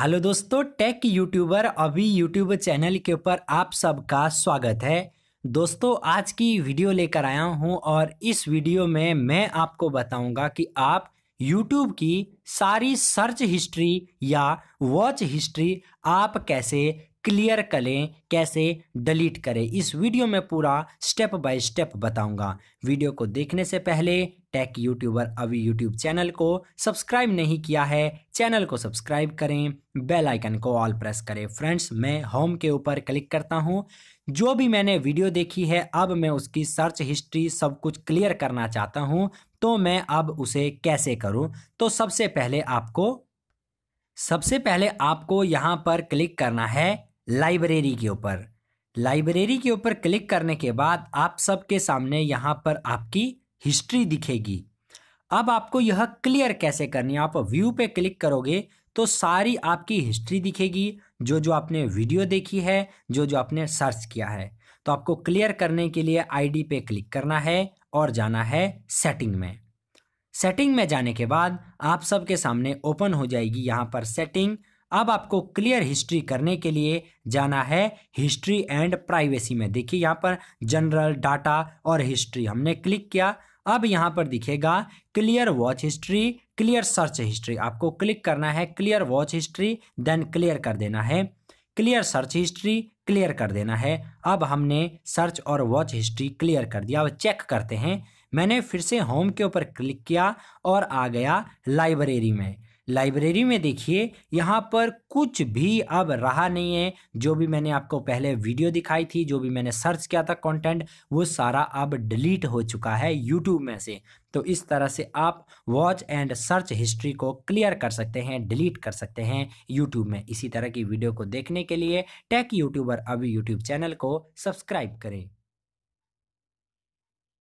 hello दोस्तों tech YouTuber Abhi YouTube channel के ऊपर आप सबका स्वागत है दोस्तों आज की वीडियो लेकर आया हूं और इस वीडियो में मैं आपको बताऊंगा कि आप यूट्यूब की सारी सर्च हिस्ट्री या वॉच हिस्ट्री आप कैसे क्लियर करें कैसे डिलीट करें इस वीडियो में पूरा स्टेप बाय स्टेप बताऊंगा वीडियो को देखने से पहले tech YouTuber Abhi YouTube channel को सब्सक्राइब नहीं किया है चैनल को सब्सक्राइब करें बेल आइकन को ऑल प्रेस करें फ्रेंड्स मैं होम के ऊपर क्लिक करता हूं जो भी मैंने वीडियो देखी है अब मैं उसकी सर्च हिस्ट्री सब कुछ क्लियर करना चाहता हूँ तो मैं अब उसे कैसे करूँ तो सबसे पहले आपको सबसे पहले आपको यहाँ पर क्लिक करना है लाइब्रेरी के ऊपर लाइब्रेरी के ऊपर क्लिक करने के बाद आप सबके सामने यहाँ पर आपकी हिस्ट्री दिखेगी अब आपको यह क्लियर कैसे करनी है आप व्यू पे क्लिक करोगे तो सारी आपकी हिस्ट्री दिखेगी जो जो आपने वीडियो देखी है जो जो आपने सर्च किया है तो आपको क्लियर करने के लिए आईडी पे क्लिक करना है और जाना है सेटिंग में सेटिंग में जाने के बाद आप सबके सामने ओपन हो जाएगी यहाँ पर सेटिंग अब आपको क्लियर हिस्ट्री करने के लिए जाना है हिस्ट्री एंड प्राइवेसी में देखिए यहाँ पर जनरल डाटा और हिस्ट्री हमने क्लिक किया अब यहाँ पर दिखेगा clear watch history clear search history आपको क्लिक करना है clear watch history then clear कर देना है क्लियर सर्च हिस्ट्री क्लियर कर देना है अब हमने सर्च और वॉच हिस्ट्री क्लियर कर दिया अब चेक करते हैं मैंने फिर से होम के ऊपर क्लिक किया और आ गया लाइब्रेरी में लाइब्रेरी में देखिए यहाँ पर कुछ भी अब रहा नहीं है जो भी मैंने आपको पहले वीडियो दिखाई थी जो भी मैंने सर्च किया था कंटेंट वो सारा अब डिलीट हो चुका है यूट्यूब में से तो इस तरह से आप वॉच एंड सर्च हिस्ट्री को क्लियर कर सकते हैं डिलीट कर सकते हैं यूट्यूब में इसी तरह की वीडियो को देखने के लिए tech YouTuber Abhi YouTube channel को सब्सक्राइब करें